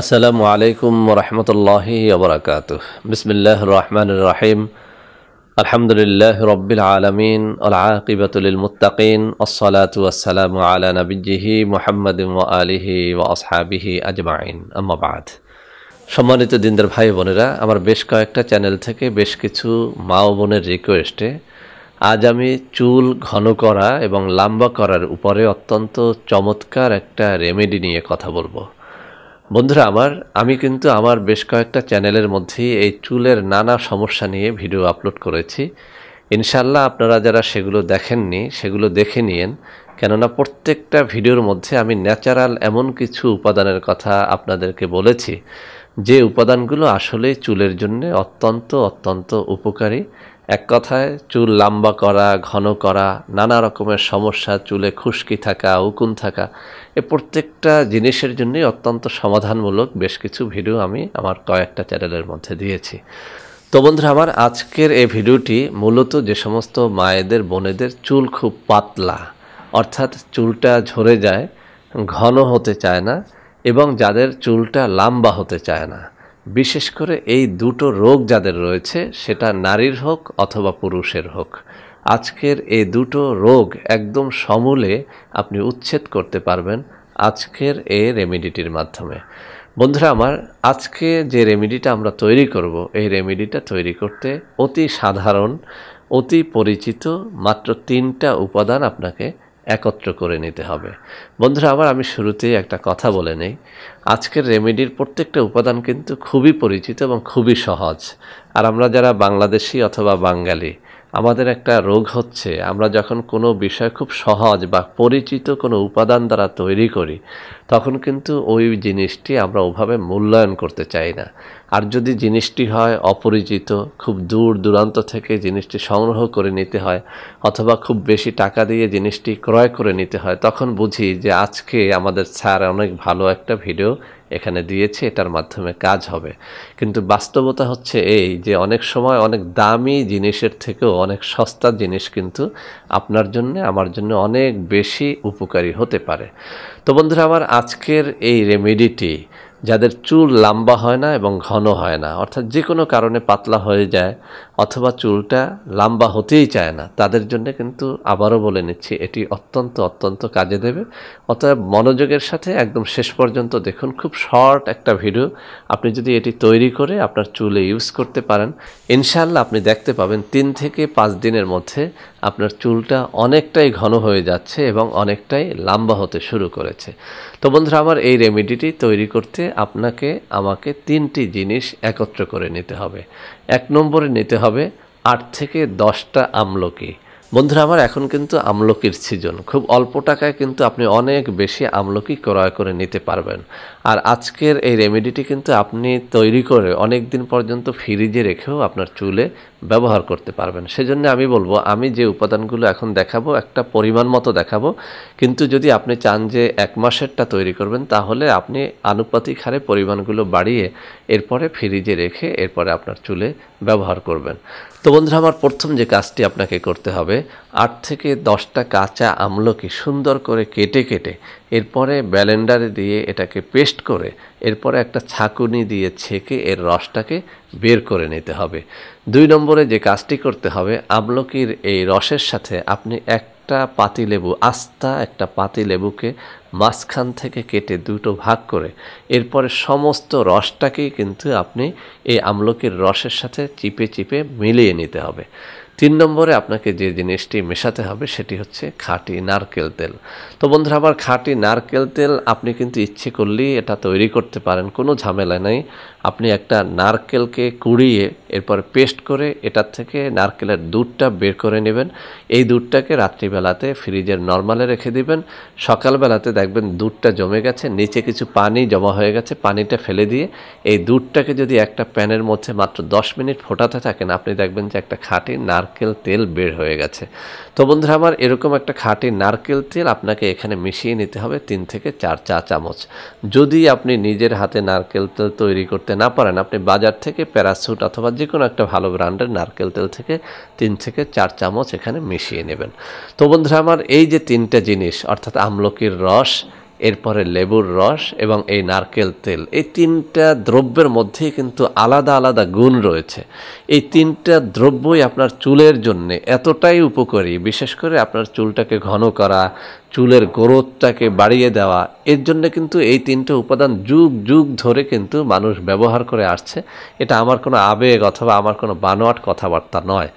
আসসালামু আলাইকুম রহমতুল্লাহি আবরাকাত বিসমিল্লাহ রহমান রাহিম আলহামদুলিল্লাহ রবিল আলমিন আলআকিবতুল মুতাকিন আসসালাতু আসসালামু আলা নবীজিহি মোহাম্মদ আলিহি ও আসহাবিহি আজমাইন আহমাবাদ সম্মানিত দিনদার ভাই বোনেরা আমার বেশ কয়েকটা চ্যানেল থেকে বেশ কিছু মা ও বোনের রিকোয়েস্টে আজ আমি চুল ঘন করা এবং লম্বা করার উপরে অত্যন্ত চমৎকার একটা রেমেডি নিয়ে কথা বলবো বন্ধুরা আমার আমি কিন্তু আমার বেশ কয়েকটা চ্যানেলের মধ্যে এই চুলের নানা সমস্যা নিয়ে ভিডিও আপলোড করেছি ইনশাল্লাহ আপনারা যারা সেগুলো দেখেননি সেগুলো দেখে নিয়েন কেননা প্রত্যেকটা ভিডিওর মধ্যে আমি ন্যাচারাল এমন কিছু উপাদানের কথা আপনাদেরকে বলেছি যে উপাদানগুলো আসলে চুলের জন্য অত্যন্ত অত্যন্ত উপকারী এক কথায় চুল লাম্বা করা ঘন করা নানা রকমের সমস্যা চুলে খুশকি থাকা উকুন থাকা এ প্রত্যেকটা জিনিসের জন্যই অত্যন্ত সমাধানমূলক বেশ কিছু ভিডিও আমি আমার কয়েকটা চ্যানেলের মধ্যে দিয়েছি তো বন্ধুরা আমার আজকের এই ভিডিওটি মূলত যে সমস্ত মায়েদের বোনেদের চুল খুব পাতলা অর্থাৎ চুলটা ঝরে যায় ঘন হতে চায় না এবং যাদের চুলটা লাম্বা হতে চায় না বিশেষ করে এই দুটো রোগ যাদের রয়েছে সেটা নারীর হোক অথবা পুরুষের হোক আজকের এই দুটো রোগ একদম সমূলে আপনি উচ্ছেদ করতে পারবেন আজকের এই রেমিডিটির মাধ্যমে বন্ধুরা আমার আজকে যে রেমিডিটা আমরা তৈরি করব এই রেমিডিটা তৈরি করতে অতি সাধারণ অতি পরিচিত মাত্র তিনটা উপাদান আপনাকে একত্র করে নিতে হবে বন্ধুরা আবার আমি শুরুতেই একটা কথা বলে নেই আজকের রেমেডির প্রত্যেকটা উপাদান কিন্তু খুবই পরিচিত এবং খুবই সহজ আর আমরা যারা বাংলাদেশি অথবা বাঙালি আমাদের একটা রোগ হচ্ছে আমরা যখন কোনো বিষয় খুব সহজ বা পরিচিত কোনো উপাদান দ্বারা তৈরি করি তখন কিন্তু ওই জিনিসটি আমরা ওভাবে মূল্যায়ন করতে চাই না আর যদি জিনিসটি হয় অপরিচিত খুব দূর দূরান্ত থেকে জিনিসটি সংগ্রহ করে নিতে হয় অথবা খুব বেশি টাকা দিয়ে জিনিসটি ক্রয় করে নিতে হয় তখন বুঝি যে আজকে আমাদের স্যার অনেক ভালো একটা ভিডিও এখানে দিয়েছে এটার মাধ্যমে কাজ হবে কিন্তু বাস্তবতা হচ্ছে এই যে অনেক সময় অনেক দামি জিনিসের থেকেও অনেক সস্তা জিনিস কিন্তু আপনার জন্য আমার জন্য অনেক বেশি উপকারী হতে পারে তো বন্ধুরা আমার আজকের এই রেমেডিটি যাদের চুল লম্বা হয় না এবং ঘন হয় না অর্থাৎ যে কোনো কারণে পাতলা হয়ে যায় অথবা চুলটা লম্বা হতেই চায় না তাদের জন্য কিন্তু আবারও বলে নিচ্ছি এটি অত্যন্ত অত্যন্ত কাজে দেবে অতএব মনোযোগের সাথে একদম শেষ পর্যন্ত দেখুন খুব শর্ট একটা ভিডিও আপনি যদি এটি তৈরি করে আপনার চুলে ইউজ করতে পারেন ইনশাল্লাহ আপনি দেখতে পাবেন তিন থেকে পাঁচ দিনের মধ্যে আপনার চুলটা অনেকটাই ঘন হয়ে যাচ্ছে এবং অনেকটাই লম্বা হতে শুরু করেছে তো বন্ধুরা আমার এই রেমেডিটি তৈরি করতে আপনাকে আমাকে তিনটি জিনিস একত্র করে নিতে হবে এক নম্বরে নিতে হবে আট থেকে দশটা আমলকি বন্ধুরা আমার এখন কিন্তু আমলকির সিজন খুব অল্প টাকায় কিন্তু আপনি অনেক বেশি আমলকি ক্রয় করে নিতে পারবেন আর আজকের এই রেমেডিটি কিন্তু আপনি তৈরি করে অনেক দিন পর্যন্ত ফ্রিজে রেখেও আপনার চুলে ব্যবহার করতে পারবেন সেজন্য আমি বলবো আমি যে উপাদানগুলো এখন দেখাবো একটা পরিমাণ মতো দেখাবো কিন্তু যদি আপনি চান যে এক মাসেরটা তৈরি করবেন তাহলে আপনি আনুপাতিক হারে পরিমাণগুলো বাড়িয়ে এরপরে ফ্রিজে রেখে এরপরে আপনার চুলে ব্যবহার করবেন তো বন্ধুরা আমার প্রথম যে কাজটি আপনাকে করতে হবে আট থেকে দশটা কাঁচা আমলকি সুন্দর করে কেটে কেটে এরপরে ব্যালেন্ডারে দিয়ে এটাকে পেস্ট করে এরপরে একটা ছাকুনি দিয়ে ছেঁকে এর রসটাকে বের করে নিতে হবে দুই নম্বরে যে কাজটি করতে হবে আমলকির এই রসের সাথে আপনি একটা পাতিলেবু আস্তা একটা পাতিলেবুকে মাঝখান থেকে কেটে দুটো ভাগ করে এরপরে সমস্ত রসটাকেই কিন্তু আপনি এই আমলকির রসের সাথে চিপে চিপে মিলিয়ে নিতে হবে তিন নম্বরে আপনাকে যে জিনিসটি মেশাতে হবে সেটি হচ্ছে খাঁটি নারকেল তেল তো বন্ধুরা আবার খাঁটি নারকেল তেল আপনি কিন্তু ইচ্ছে করলেই এটা তৈরি করতে পারেন কোনো ঝামেলা নেই আপনি একটা নারকেলকে কুড়িয়ে এরপর পেস্ট করে এটার থেকে নারকেলের দুধটা বের করে নেবেন এই দুধটাকে রাত্রিবেলাতে ফ্রিজের নর্মালে রেখে দিবেন সকালবেলাতে দেখবেন দুধটা জমে গেছে নিচে কিছু পানি জমা হয়ে গেছে পানিটা ফেলে দিয়ে এই দুধটাকে যদি একটা প্যানের মধ্যে মাত্র দশ মিনিট ফোটাতে থাকেন আপনি দেখবেন যে একটা খাঁটি নার নারকেল তেল বের হয়ে গেছে তো বন্ধুরা আমার এরকম একটা খাঁটি নারকেল তেল আপনাকে এখানে মিশিয়ে নিতে হবে তিন থেকে চার চা চামচ যদি আপনি নিজের হাতে নারকেল তেল তৈরি করতে না পারেন আপনি বাজার থেকে প্যারাসুট অথবা যে কোনো একটা ভালো ব্র্যান্ডের নারকেল তেল থেকে তিন থেকে চার চামচ এখানে মিশিয়ে নেবেন তো বন্ধুরা আমার এই যে তিনটা জিনিস অর্থাৎ আমলকির রস এরপরে লেবুর রস এবং এই নারকেল তেল এই তিনটা দ্রব্যের মধ্যে কিন্তু আলাদা আলাদা গুণ রয়েছে এই তিনটা দ্রব্যই আপনার চুলের জন্যে এতটাই উপকারী বিশেষ করে আপনার চুলটাকে ঘন করা চুলের গ্রোথটাকে বাড়িয়ে দেওয়া এর জন্য কিন্তু এই তিনটে উপাদান যুগ যুগ ধরে কিন্তু মানুষ ব্যবহার করে আসছে এটা আমার কোনো আবেগ অথবা আমার কোনো বানোয়াট কথাবার্তা নয়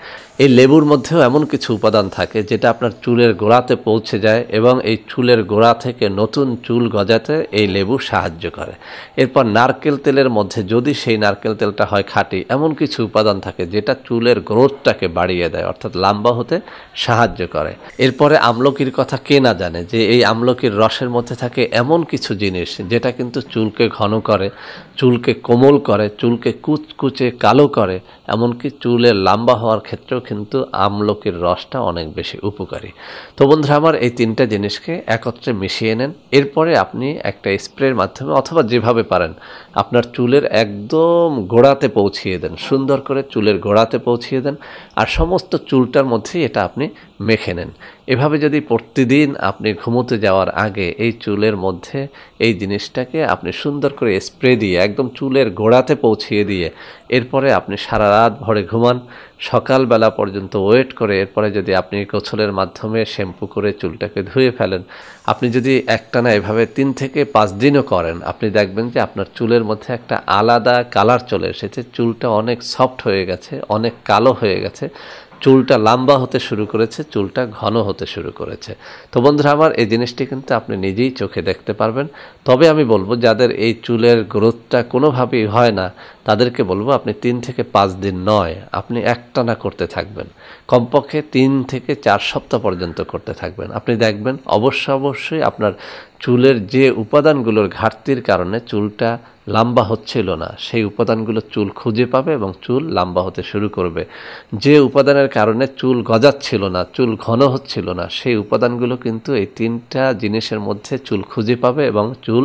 এই লেবুর মধ্যেও এমন কিছু উপাদান থাকে যেটা আপনার চুলের গোড়াতে পৌঁছে যায় এবং এই চুলের গোড়া থেকে নতুন চুল গজাতে এই লেবু সাহায্য করে এরপর নারকেল তেলের মধ্যে যদি সেই নারকেল তেলটা হয় খাঁটি এমন কিছু উপাদান থাকে যেটা চুলের গ্রোথটাকে বাড়িয়ে দেয় অর্থাৎ লাম্বা হতে সাহায্য করে এরপরে আমলকির কথা কেনা যায় জানে যে এই আমলকির রসের মধ্যে থাকে এমন কিছু জিনিস যেটা কিন্তু চুলকে ঘন করে চুলকে কোমল করে চুলকে কুচকুচে কালো করে এমনকি চুলের লম্বা হওয়ার ক্ষেত্রেও কিন্তু আমলকির রসটা অনেক বেশি উপকারী তো বন্ধুরা আমার এই তিনটা জিনিসকে একত্রে মিশিয়ে নেন এরপরে আপনি একটা স্প্রের মাধ্যমে অথবা যেভাবে পারেন আপনার চুলের একদম গোড়াতে পৌঁছিয়ে দেন সুন্দর করে চুলের গোড়াতে পৌঁছিয়ে দেন আর সমস্ত চুলটার মধ্যেই এটা আপনি মেখে নেন এভাবে যদি প্রতিদিন আপনি ঘুমোতে যাওয়ার আগে এই চুলের মধ্যে এই জিনিসটাকে আপনি সুন্দর করে স্প্রে দিয়ে একদম চুলের গোড়াতে পৌঁছিয়ে দিয়ে এরপরে আপনি সারা রাত ভরে ঘুমান সকালবেলা পর্যন্ত ওয়েট করে এরপরে যদি আপনি গোছলের মাধ্যমে শ্যাম্পু করে চুলটাকে ধুয়ে ফেলেন আপনি যদি একটা না এভাবে তিন থেকে পাঁচ দিনও করেন আপনি দেখবেন যে আপনার চুলের মধ্যে একটা আলাদা কালার চলে এসেছে চুলটা অনেক সফট হয়ে গেছে অনেক কালো হয়ে গেছে চুলটা লাম্বা হতে শুরু করেছে চুলটা ঘন হতে শুরু করেছে তো বন্ধুরা আমার এই জিনিসটি কিন্তু আপনি নিজেই চোখে দেখতে পারবেন তবে আমি বলবো যাদের এই চুলের গ্রোথটা কোনোভাবেই হয় না তাদেরকে বলবো আপনি তিন থেকে পাঁচ দিন নয় আপনি একটানা করতে থাকবেন কমপক্ষে তিন থেকে চার সপ্তাহ পর্যন্ত করতে থাকবেন আপনি দেখবেন অবশ্য অবশ্যই আপনার চুলের যে উপাদানগুলোর ঘাটতির কারণে চুলটা লম্বা হচ্ছিল না সেই উপাদানগুলো চুল খুঁজে পাবে এবং চুল লম্বা হতে শুরু করবে যে উপাদানের কারণে চুল গজাচ্ছিল না চুল ঘন হচ্ছিল না সেই উপাদানগুলো কিন্তু এই তিনটা জিনিসের মধ্যে চুল খুঁজে পাবে এবং চুল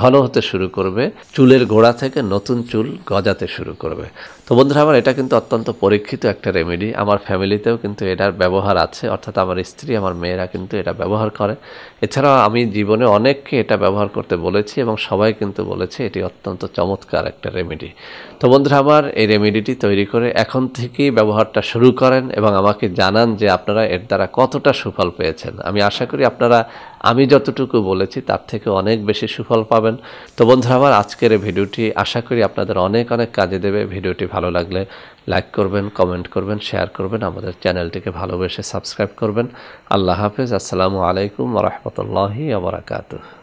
ঘন হতে শুরু করবে চুলের গোড়া থেকে নতুন চুল গজাতে শুরু করবে তো বন্ধুরা আমার এটা কিন্তু অত্যন্ত পরীক্ষিত একটা রেমেডি আমার ফ্যামিলিতেও কিন্তু এটার ব্যবহার আছে অর্থাৎ আমার স্ত্রী আমার মেয়েরা কিন্তু এটা ব্যবহার করে এছাড়াও আমি জীবনে অনেককে এটা ব্যবহার করতে বলেছি এবং সবাই কিন্তু বলেছে এটি অত্যন্ত চমৎকার একটা রেমেডি তো বন্ধুরা আমার এই রেমেডিটি তৈরি করে এখন থেকেই ব্যবহারটা শুরু করেন এবং আমাকে জানান যে আপনারা এর দ্বারা কতটা সুফল পেয়েছেন আমি আশা করি আপনারা আমি যতটুকু বলেছি তার থেকে অনেক বেশি সুফল পাবেন তো বন্ধুরা আমার আজকের এই ভিডিওটি আশা করি আপনাদের অনেক অনেক কাজে দেবে ভিডিওটি ভালো লাগলে লাইক করবেন কমেন্ট করবেন শেয়ার করবেন আমাদের চ্যানেলটিকে ভালোবেসে সাবস্ক্রাইব করবেন আল্লাহ হাফেজ আসসালামু আলাইকুম রহমতুল্লাহি আবরাকাতু